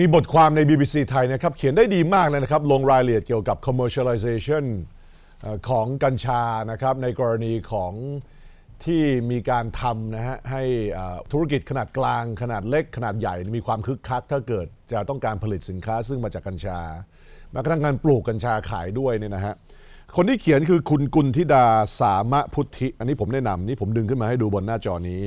มีบทความใน BBC ไทยนะครับเขียนได้ดีมากเลยนะครับ ลงรายละเอียดเกี่ยวกับ commercialization ของกัญชานะครับในกรณีของที่มีการทำนะฮะให้ธุรกิจขนาดกลาง ขนาดเล็ก ขนาดใหญ่ มีความคึกคักถ้าเกิดจะต้องการผลิตสินค้าซึ่งมาจากกัญชาแม้กระทั่งการปลูกกัญชาขายด้วยเนี่ยนะฮะคนที่เขียนคือคุณกุลธิดาสามะพุทธิอันนี้ผมแนะนำนี่ผมดึงขึ้นมาให้ดูบนหน้าจอนี้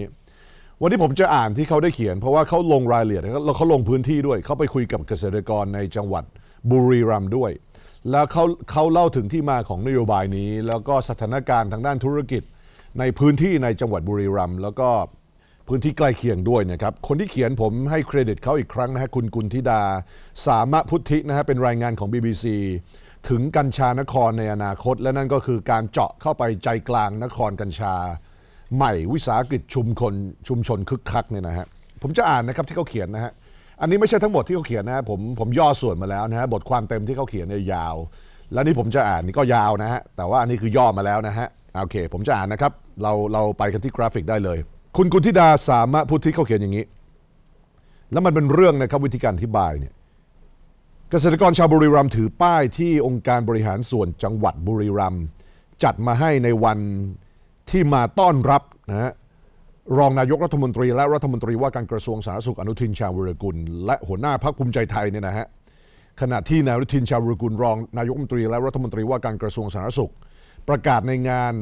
วันนี้ผมจะอ่านที่เขาได้เขียน เพราะว่าเขาลงรายละเอียดแล้วเขาลงพื้นที่ด้วยเขาไปคุยกับเกษตรกรในจังหวัดบุรีรัมย์ด้วย แล้วเขาเขาเล่าถึงที่มาของนโยบายนี้ แล้วก็สถานการณ์ทางด้านธุรกิจในพื้นที่ในจังหวัดบุรีรัมย์แล้วก็พื้นที่ใกล้เคียงด้วยนะครับคนที่เขียนผมให้เครดิตเขาอีกครั้งนะฮะคุณกุลธิดา สามะพุทธินะฮะเป็นรายงานของ BBC ถึงกัญชานครในอนาคต และนั่นก็คือการเจาะเข้าไปใจกลางนครกัญชาใหม่วิสาหกิจชุมชนชุมชนคึกคักเนี่ยนะฮะผมจะอ่านนะครับที่เขาเขียนนะฮะอันนี้ไม่ใช่ทั้งหมดที่เขาเขียนนะผมผมย่อส่วนมาแล้วนะฮะบทความเต็มที่เขาเขียนเนี่ยยาว แล้วนี่ผมจะอ่านนี่ก็ยาวนะฮะแต่ว่าอันนี้คือย่อมาแล้วนะฮะโอเค ผมจะอ่านนะครับเราเราไปกันที่กราฟิกได้เลย คุณกุณธิดาสามะพุทธิเขาเขียนอย่างนี้ แล้วมันเป็นเรื่องนะครับวิธีการอธิบายเนี่ยเกษตรกรชาวบุรีรัมย์ถือป้ายที่องค์การบริหารส่วนจังหวัดบุรีรัมย์จัดมาให้ในวันที่มาต้อนรับนะฮะรองนายกรัฐมนตรีและรัฐมนตรีว่าการกระทรวงสาธารณสุขอนุทินชาญวิรกุล และหัวหน้าพรรคภูมิใจไทยเนี่ยนะฮะขณะที่นายอนุทินชาญวิรกุลรองนายกรัฐมนตรีและรัฐมนตรีว่าการกระทรวงสาธารณสุข ประกาศในงาน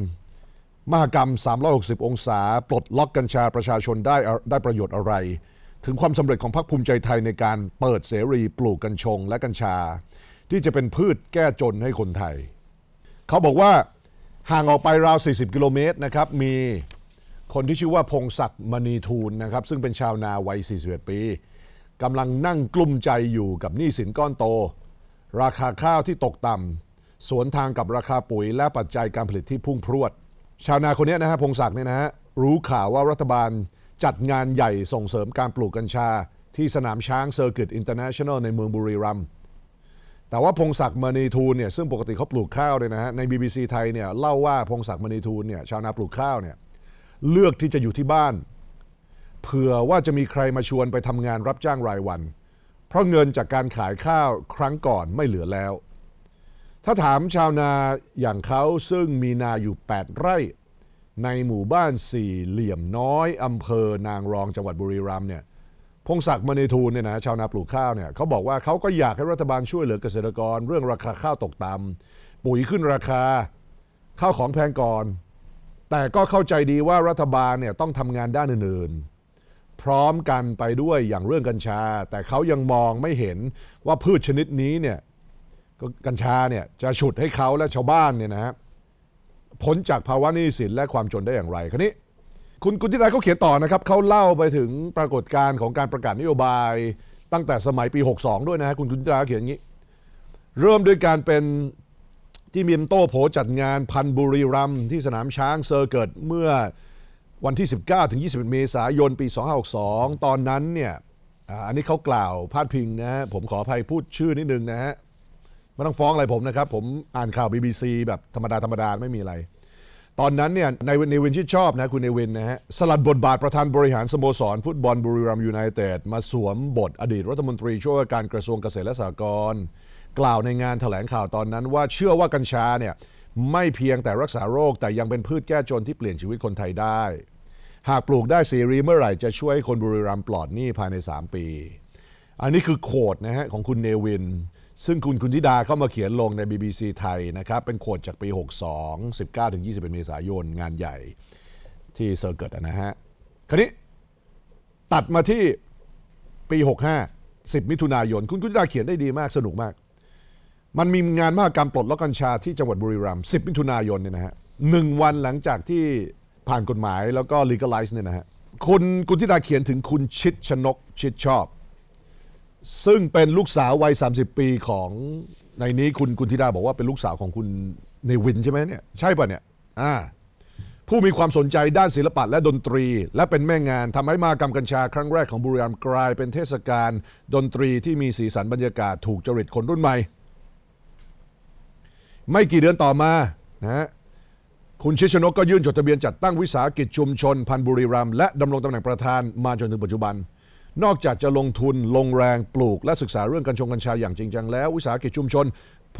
มหกรรม 360 องศา ปลดล็อกกัญชาประชาชนได้ได้ประโยชน์อะไร ถึงความสำเร็จของพรรคภูมิใจไทยในการเปิดเสรี ปลูกกัญชงและกัญชา ที่จะเป็นพืชแก้จนให้คนไทย เขาบอกว่าห่างออกไปราว 40 กิโลเมตรนะครับมีคนที่ชื่อว่า พงศักดิ์มณีทูลนะครับซึ่งเป็นชาวนาวัย41 ปีกำลังนั่งกลุ้มใจอยู่กับหนี้สินก้อนโต ราคาข้าวที่ตกต่ำสวนทางกับราคาปุ๋ย และปัจจัยการผลิตที่พุ่งพรวด ชาวนาคนนี้นะฮะพงศักดิ์เนี่ยนะฮะรู้ข่าวว่ารัฐบาลจัดงานใหญ่ส่งเสริมการปลูกกัญชา ที่สนามช้างเซอร์กิตอินเตอร์เนชั่นแนลในเมืองบุรีรัมย์แต่ว่า พงศักดิ์มณีทูลเนี่ยซึ่งปกติเขาปลูกข้าวเลยนะฮะใน BBC ไทยเนี่ยเล่าว่า พงศักดิ์มณีทูลเนี่ยชาวนาปลูกข้าวเนี่ยเลือกที่จะอยู่ที่บ้าน เผื่อว่าจะมีใครมาชวนไปทำงานรับจ้างรายวัน เพราะเงินจากการขายข้าวครั้งก่อนไม่เหลือแล้ว ถ้าถามชาวนาอย่างเขาซึ่งมีนาอยู่ 8 ไร่ ในหมู่บ้านสี่เหลี่ยมน้อยอำเภอนางรองจังหวัดบุรีรัมย์เนี่ยพงศักดิ์มณีทูลเนี่ยนะชาวนาปลูกข้าวเนี่ยเขาบอกว่าเขาก็อยากให้รัฐบาลช่วยเหลือเกษตรกรเรื่องราคาข้าวตกต่ำปุ๋ยขึ้นราคาข้าวของแพงก่อนแต่ก็เข้าใจดีว่ารัฐบาลเนี่ยต้องทำงานด้านอื่นๆพร้อมกันไปด้วยอย่างเรื่องกัญชา แต่เขายังมองไม่เห็นว่าพืชชนิดนี้เนี่ยกัญชาเนี่ยจะฉุดให้เขาและชาวบ้านเนี่ยนะฮะพ้นจากภาวะหนี้สินและความจนได้อย่างไรคราวนี้คุณกุญทินายเขาเขียนต่อนะครับเขาเล่าไปถึงปรากฏการณ์ของการประกาศนโยบายตั้งแต่สมัยปี 62 ด้วยนะคุณกุญทินายเขียนอย่างนี้ เริ่มด้วยการเป็น ที่มีมโต้โผจัดงานพันบุรีรัมที่สนามช้างเซอร์เกิดเมื่อวันที่ 19ถึง21 เมษายนปี 2562 ตอนนั้นเนี่ยอันนี้เขากล่าวพาดพิงนะะผมขออภัยพูดชื่อนิดนึงนะฮะไม่ต้องฟ้องอะไรผมนะครับผมอ่านข่าว BBC แบบธรรมดาธรรมดา ไม่มีอะไรตอนนั้นเนี่ยนายเนวินที่ชอบนะคุณเนวินนะฮะสลัดบทบาทประธานบริหารสโมสร ฟุตบอล บุรีรัมย์ยูไนเต็ดมาสวมบทอดีต รัฐมนตรีช่วยวการกระทรวงเกษตร และสหกรณ์กล่าวในงานถแถลงข่าวตอนนั้นว่าเชื่อว่ากัญชาเนี่ยไม่เพียงแต่รักษาโรค แต่ยังเป็นพืชแก้จนที่เปลี่ยนชีวิตคนไทยได้ หากปลูกได้ซีรีเมื่อไหร่จะช่วยคนบุรีรัมย์ปลอดหนี้ภายใน3 ปี อันนี้คือโคดนะฮะของคุณเนวินซึ่งคุณคุณธิดาเข้ามาเขียนลงใน BBC ไทยนะครับ เป็นโคดจากปี 62 19ถึง21 เมษายน งานใหญ่ที่เซอร์เกิตนะฮะคราวนี้ตัดมาที่ปี 65 10 มิถุนายน คุณคุณธิดาเขียนได้ดีมากสนุกมาก มันมีงานมหกรรมปลดล็อกกัญชาที่จังหวัดบุรีรัมย์10 มิถุนายนเนี่ยนะฮะหนึ่งวันหลังจากที่ผ่านกฎหมายแล้วก็ legalize เนี่ยนะฮะคุณคุณธิดาเขียนถึงคุณชิดชนกชิดชอบซึ่งเป็นลูกสาววัย 30 ปีของในนี้คุณกุนธิดาบอกว่าเป็นลูกสาวของคุณในวินใช่ไหมเนี่ยใช่ป่ะเนี่ยอ่าผู้มีความสนใจด้านศิลปะและดนตรี และเป็นแม่งานทำให้มากรรมกัญชาครั้งแรกของบุรีรัมย์กลายเป็นเทศกาลดนตรีที่มีสีสันบรรยากาศถูกจริตคนรุ่นใหม่ ไม่กี่เดือนต่อมานะคุณชิชนกก็ยื่น จดทะเบียนจัดตั้งวิสาหกิจชุมชนพันบุรีรัมย์และดำรงตำแหน่งประธานมาจนถึงปัจจุบันนอกจากจะลงทุน ลงแรงปลูกและศึกษาเรื่องกัญชงกัญชาอย่างจริงจังแล้ววิสาหกิจชุมชน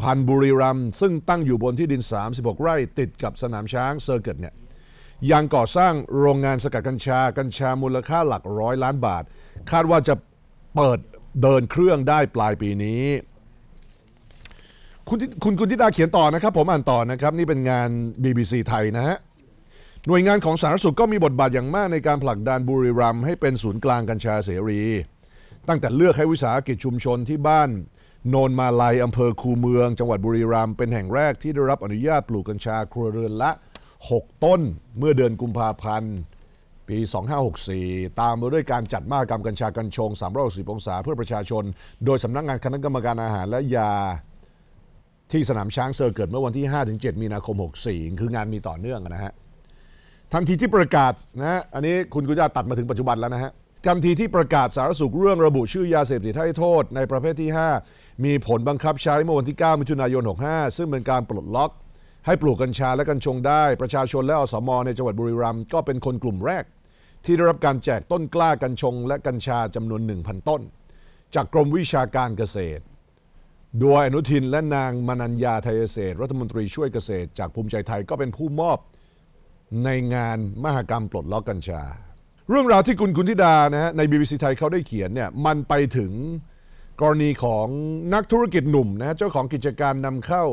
พันบุรีรัมซึ่งตั้งอยู่บนที่ดิน 36 ไร่ติดกับสนามช้างเซอร์เกิตเนี่ยยังก่อสร้างโรงงานสกัดกัญชากัญชามูลค่าหลักร้อยล้านบาท คาดว่าจะเปิดเดินเครื่องได้ปลายปีนี้ คุณคุณคุณทิดาเขียนต่อนะครับ ผมอ่านต่อนะครับนี่เป็นงาน BBC ไทยนะฮะหน่วยงานของสาธารณสุขก็มีบทบาทอย่างมากในการผลักดันบุรีรัมย์ให้เป็นศูนย์กลางกัญชาเสรี ตั้งแต่เลือกให้วิสาหกิจชุมชนที่บ้านโนนมาลายอำเภอคูเมือง จังหวัดบุรีรัมย์เป็นแห่งแรกที่ได้รับอนุญาตปลูกกัญชาครัวเรือนละ 6 ต้นเมื่อเดือนกุมภาพันธ์ ปี 2564 ตามมาด้วยการจัดมาหกรรมกัญชากัญชง360องศาเพื่อประชาชน โดยสำนักงงานคณะกรรมการอาหารและยาที่สนามช้างเซอร์เกิดเมื่อวันที่ 5-7มีนาคม64คืองานมีต่อเนื่องนะฮะทันทีที่ประกาศนะ อันนี้คุณกุญญาตัดมาถึงปัจจุบันแล้วนะฮะ ทันทีที่ประกาศสารสุขเรื่องระบุชื่อยาเสพติดให้โทษในประเภทที่ 5 มีผลบังคับใช้เมื่อวันที่ 9มิถุนายน65 ซึ่งเป็นการปลดล็อกให้ปลูกกัญชาและกัญชงได้ ประชาชนและอสม ในจังหวัดบุรีรัมย์ก็เป็นคนกลุ่มแรก ที่ได้รับการแจกต้นกล้ากัญชงและกัญชาจำนวน1,000ต้น จากกรมวิชาการเกษตรโดยอนุทินและนางมนัญญาไทยเศษรัฐมนตรีช่วยเกษตรจากภูมิใจไทยก็เป็นผู้มอบในงานมหกรรมปลดล็อกกัญชา เรื่องราวที่คุณคุณธิดานะฮะใน BBC ไทยเขาได้เขียนเนี่ย มันไปถึงกรณีของนักธุรกิจหนุ่มนะ เจ้าของกิจการนำเข้า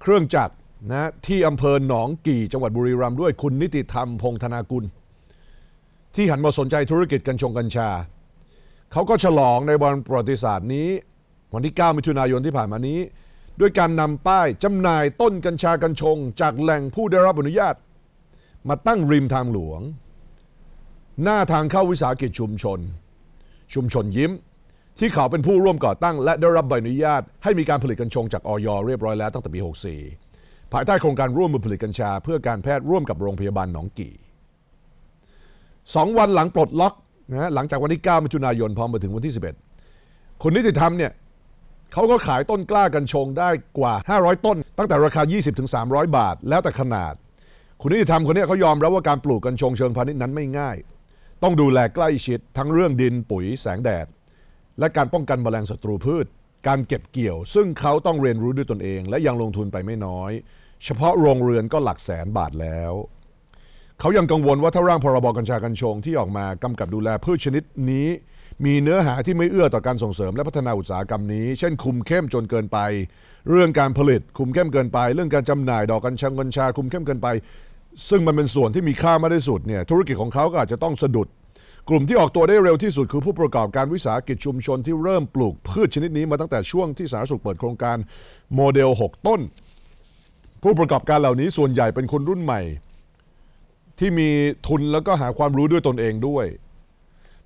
เครื่องจักรนะที่อำเภอหนองกี่จังหวัดบุรีรัมย์ด้วยคุณนิติธรรมพงธนากุลที่หันมาสนใจธุรกิจกัญชงกัญชา เขาก็ฉลองในวันประวัติศาสตร์นี้วันที่9มิถุนายนที่ผ่านมานี้ ด้วยการนำป้ายจำหน่ายต้นกัญชากัญชง จากแหล่งผู้ได้รับอนุญาตมาตั้งริมทางหลวง หน้าทางเข้าวิสาหกิจชุมชน ชุมชนยิ้ม ที่เขาเป็นผู้ร่วมก่อตั้งและได้รับใบอนุญาต ให้มีการผลิตกัญชงจากออยเรียบร้อยแล้วตั้งแต่ปี 64 ภายใต้โครงการร่วมมือผลิตกัญชาเพื่อการแพทย์ร่วมกับโรงพยาบาลหนองกี่สองวันหลังปลดล็อกนะหลังจากวันที่9มิถุนายนพร้อมมาถึงวันที่11คนนิติธรรมเนี่ยเขาก็ขายต้นกล้ากัญชงได้กว่า 500 ต้น ตั้งแต่ราคา 20-300 บาท แล้วแต่ขนาดคุณนิติธรรมคนนี้เขายอมรับว่าการปลูกกัญชงเชิงพาณิชย์นั้นไม่ง่าย ต้องดูแลใกล้ชิดทั้งเรื่องดินปุ๋ยแสงแดด และการป้องกันแมลงศัตรูพืช การเก็บเกี่ยว ซึ่งเขาต้องเรียนรู้ด้วยตนเองและยังลงทุนไปไม่น้อย เฉพาะโรงเรือนก็หลักแสนบาทแล้ว เขายังกังวลว่าถ้าร่างพรบกัญชากัญชง ที่ออกมากำกับดูแลพืชชนิดนี้ มีเนื้อหาที่ไม่เอื้อต่อการส่งเสริม และพัฒนาอุตสาหกรรมนี้ เช่นคุมเข้มจนเกินไป เรื่องการผลิตคุมเข้มเกินไป เรื่องการจำหน่ายดอกกัญชงกัญชาคุมเข้มเกินไปซึ่งมันเป็นส่วนที่มีค่ามากที่สุดเนี่ยธุรกิจของเขาก็อาจจะต้องสะดุด กลุ่มที่ออกตัวได้เร็วที่สุด คือผู้ประกอบการวิสาหกิจชุมชนที่เริ่มปลูกพืชชนิดนี้มาตั้งแต่ช่วงที่สาธารณสุขเปิดโครงการโมเดล 6 ต้น ผู้ประกอบการเหล่านี้ส่วนใหญ่เป็นคนรุ่นใหม่ ที่มีทุนแล้วก็หาความรู้ด้วยตนเองด้วย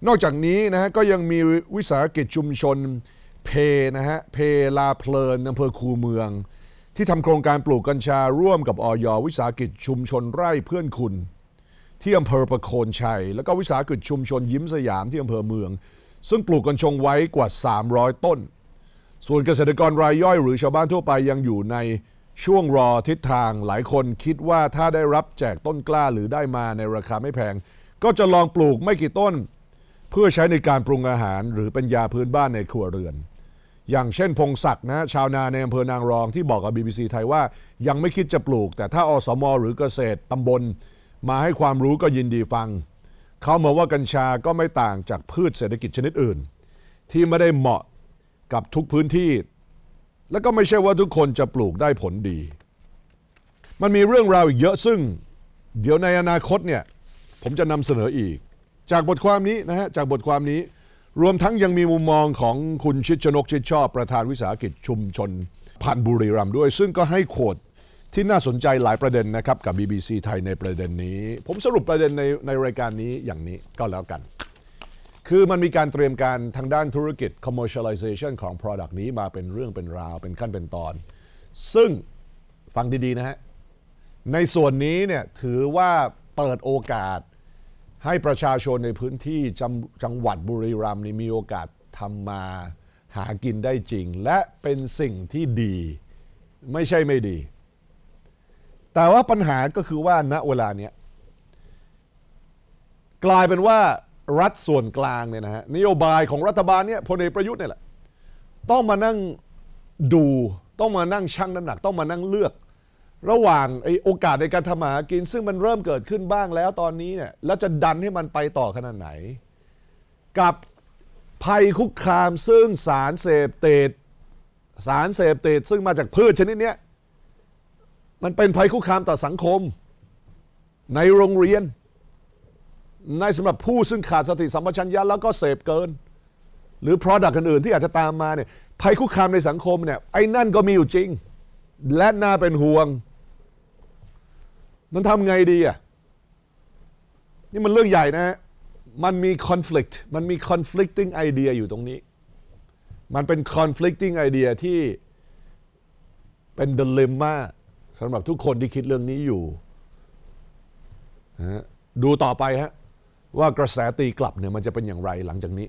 นอกจากนี้นะฮะก็ยังมีวิสาหกิจชุมชนเพนะฮะเพลาเพลินอำเภอคูเมืองที่ทำโครงการปลูกกัญชาร่วมกับออยวิสาหกิจชุมชนไร่เพื่อนคุณที่อำเภอประโคนชัย แล้วก็วิสาหกิจชุมชนยิ้มสยามที่อำเภอเมือง ซึ่งปลูกกัญชงไว้กว่า 300 ต้น ส่วนเกษตรกรรายย่อยหรือชาวบ้านทั่วไปยังอยู่ในช่วงรอทิศทางหลายคนคิดว่าถ้าได้รับแจกต้นกล้าหรือได้มาในราคาไม่แพง ก็จะลองปลูกไม่กี่ต้น เพื่อใช้ในการปรุงอาหารหรือเป็นยาพื้นบ้านในครัวเรือนอย่างเช่น พงศักดิ์นะชาวนา ในอำเภอนางรอง ที่บอกกับ BBC ไทยว่า ยังไม่คิดจะปลูก แต่ถ้าอสมอหรือเกษตรตำบลมาให้ความรู้ก็ยินดีฟัง เขามาว่ากัญชาก็ไม่ต่างจากพืชเศรษฐกิจชนิดอื่น ที่ไม่ได้เหมาะกับทุกพื้นที่ และก็ไม่ใช่ว่าทุกคนจะปลูกได้ผลดี มันมีเรื่องราวอีกเยอะซึ่ง เดี๋ยวในอนาคตเนี่ยผมจะนำเสนออีก จากบทความนี้นะฮะจากบทความนี้รวมทั้งยังมีมุมมองของคุณชิดชนก ชิดชอบประธานวิสาหกิจชุมชนพันบุรีรัมย์ด้วย ซึ่งก็ให้โคดที่น่าสนใจหลายประเด็นนะครับ กับ BBC ไทยในประเด็นนี้ ผมสรุปประเด็นในในรายการนี้อย่างนี้ก็แล้วกัน คือมันมีการเตรียมการทางด้านธุรกิจ commercialization ของ product นี้มาเป็นเรื่องเป็นราว เป็นขั้นเป็นตอน ซึ่งฟังดีๆนะฮะในส่วนนี้เนี่ยถือว่าเปิดโอกาสให้ประชาชนในพื้นที่จจังหวัดบุรีรัมย์นี่มีโอกาสทำมาหากินได้จริง และเป็นสิ่งที่ดีไม่ใช่ไม่ดี แต่ว่าปัญหาก็คือว่าณเวลาเนี้ยกลายเป็นว่ารัฐส่วนกลางเนี่ยนะฮะนโยบายของรัฐบาลเนี่ยพลเอกประยุทธ์เนี่ยแหละต้องมานั่งดูต้องมานั่งชั่งน้ำหนัก ต้องมานั่งเลือกระหว่างไอโอกาสในการทำหากิน ซึ่งมันเริ่มเกิดขึ้นบ้างแล้วตอนนี้เนี่ยแล้วจะดันให้มันไปต่อขนาดไหน กับภัยคุกคามซึ่งสารเสพติดสารเสพติดซึ่งมาจากพืชชนิดเนี้ย มันเป็นภัยคุกคามต่อสังคม ในโรงเรียน ในสำหรับผู้ซึ่งขาดสติสัมปชัญญะแล้วก็เสพเกิน หรือ product อื่นๆที่อาจจะตามมาเนี่ยภัยคุกคามในสังคมเนี่ยไอ้นั่นก็มีอยู่จริงและน่าเป็นห่วงมันทำไงดีอ่ะ นี่มันเรื่องใหญ่นะ มันมี conflict มันมี conflicting idea อยู่ตรงนี้ มันเป็น conflicting idea ที่เป็นเดลิม่าสำหรับทุกคนที่คิดเรื่องนี้อยู่ ดูต่อไปฮะว่ากระแสตีกลับเนี่ยมันจะเป็นอย่างไรหลังจากนี้